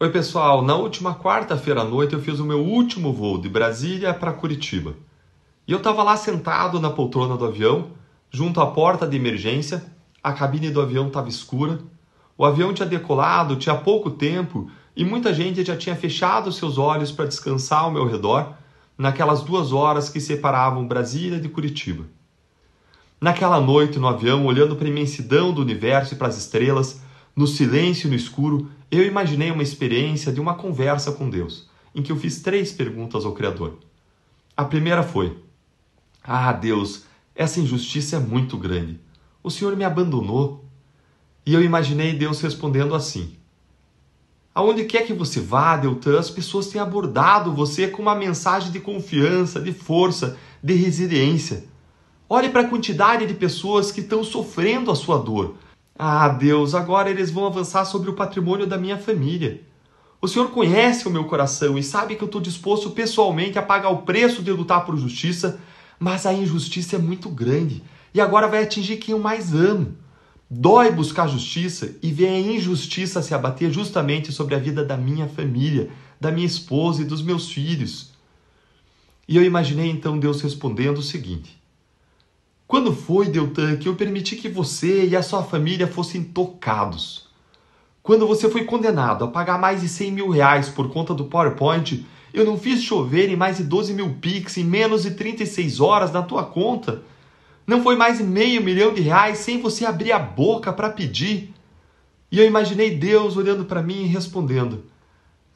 Oi, pessoal. Na última quarta-feira à noite eu fiz o meu último voo de Brasília para Curitiba. E eu estava lá sentado na poltrona do avião, junto à porta de emergência. A cabine do avião estava escura. O avião tinha decolado, tinha pouco tempo e muita gente já tinha fechado seus olhos para descansar ao meu redor naquelas duas horas que separavam Brasília de Curitiba. Naquela noite no avião, olhando para a imensidão do universo e para as estrelas, no silêncio e no escuro, eu imaginei uma experiência de uma conversa com Deus, em que eu fiz três perguntas ao Criador. A primeira foi: Ah, Deus, essa injustiça é muito grande. O Senhor me abandonou. E eu imaginei Deus respondendo assim: Aonde quer que você vá, Deltan, as pessoas têm abordado você com uma mensagem de confiança, de força, de resiliência. Olhe para a quantidade de pessoas que estão sofrendo a sua dor, ah, Deus, agora eles vão avançar sobre o patrimônio da minha família. O Senhor conhece o meu coração e sabe que eu estou disposto pessoalmente a pagar o preço de lutar por justiça, mas a injustiça é muito grande e agora vai atingir quem eu mais amo. Dói buscar justiça e ver a injustiça se abater justamente sobre a vida da minha família, da minha esposa e dos meus filhos. E eu imaginei então Deus respondendo o seguinte: quando foi, Deltan, que eu permiti que você e a sua família fossem tocados? Quando você foi condenado a pagar mais de 100 mil reais por conta do PowerPoint, eu não fiz chover em mais de 12 mil pics em menos de 36 horas na tua conta? Não foi mais de meio milhão de reais sem você abrir a boca para pedir? E eu imaginei Deus olhando para mim e respondendo: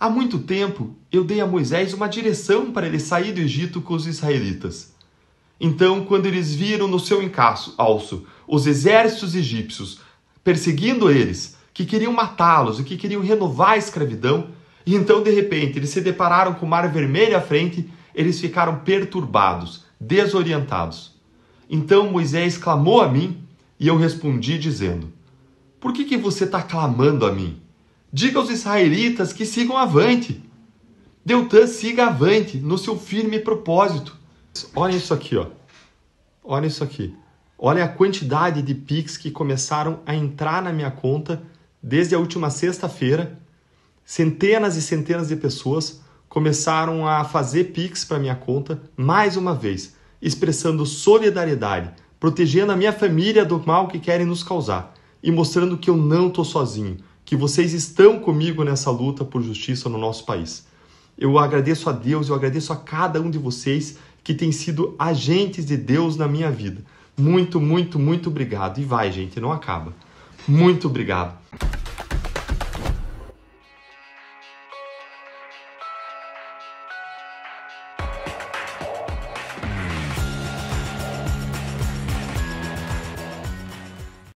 Há muito tempo eu dei a Moisés uma direção para ele sair do Egito com os israelitas. Então, quando eles viram no seu alço, os exércitos egípcios perseguindo eles, que queriam matá-los e que queriam renovar a escravidão, e então de repente eles se depararam com o mar vermelho à frente, eles ficaram perturbados, desorientados. Então Moisés clamou a mim e eu respondi dizendo: Por que, que você está clamando a mim? Diga aos israelitas que sigam avante. Deltan siga avante no seu firme propósito olhem isso aqui, ó. Olhem isso aqui. Olhem a quantidade de Pix que começaram a entrar na minha conta desde a última sexta-feira. Centenas e centenas de pessoas começaram a fazer Pix para minha conta mais uma vez, expressando solidariedade, protegendo a minha família do mal que querem nos causar e mostrando que eu não estou sozinho, que vocês estão comigo nessa luta por justiça no nosso país. Eu agradeço a Deus, eu agradeço a cada um de vocês que têm sido agentes de Deus na minha vida. Muito, muito, muito obrigado. E vai, gente, não acaba. Muito obrigado.